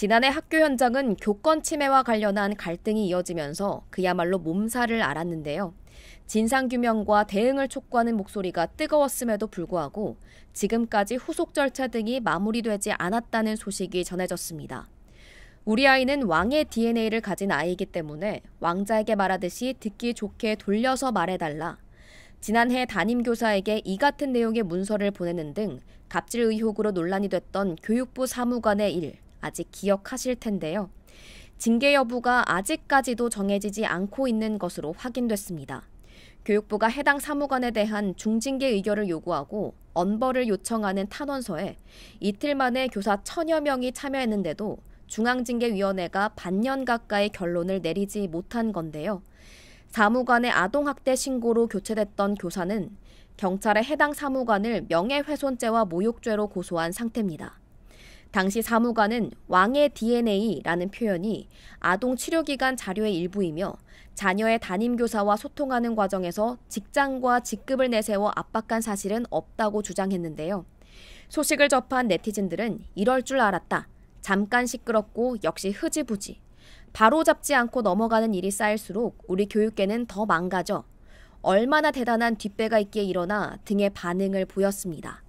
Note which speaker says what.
Speaker 1: 지난해 학교 현장은 교권 침해와 관련한 갈등이 이어지면서 그야말로 몸살을 앓았는데요. 진상규명과 대응을 촉구하는 목소리가 뜨거웠음에도 불구하고 지금까지 후속 절차 등이 마무리되지 않았다는 소식이 전해졌습니다. 우리 아이는 왕의 DNA를 가진 아이이기 때문에 왕자에게 말하듯이 듣기 좋게 돌려서 말해달라. 지난해 담임교사에게 이 같은 내용의 문서를 보내는 등 갑질 의혹으로 논란이 됐던 교육부 사무관의 일. 아직 기억하실 텐데요. 징계 여부가 아직까지도 정해지지 않고 있는 것으로 확인됐습니다. 교육부가 해당 사무관에 대한 중징계 의결을 요구하고 엄벌을 요청하는 탄원서에 이틀 만에 교사 천여 명이 참여했는데도 중앙징계위원회가 반년 가까이 결론을 내리지 못한 건데요. 사무관의 아동학대 신고로 교체됐던 교사는 경찰에 해당 사무관을 명예훼손죄와 모욕죄로 고소한 상태입니다. 당시 사무관은 왕의 DNA라는 표현이 아동 치료기관 자료의 일부이며 자녀의 담임교사와 소통하는 과정에서 직장과 직급을 내세워 압박한 사실은 없다고 주장했는데요. 소식을 접한 네티즌들은 이럴 줄 알았다. 잠깐 시끄럽고 역시 흐지부지. 바로 잡지 않고 넘어가는 일이 쌓일수록 우리 교육계는 더 망가져. 얼마나 대단한 뒷배가 있기에 일어나 등의 반응을 보였습니다.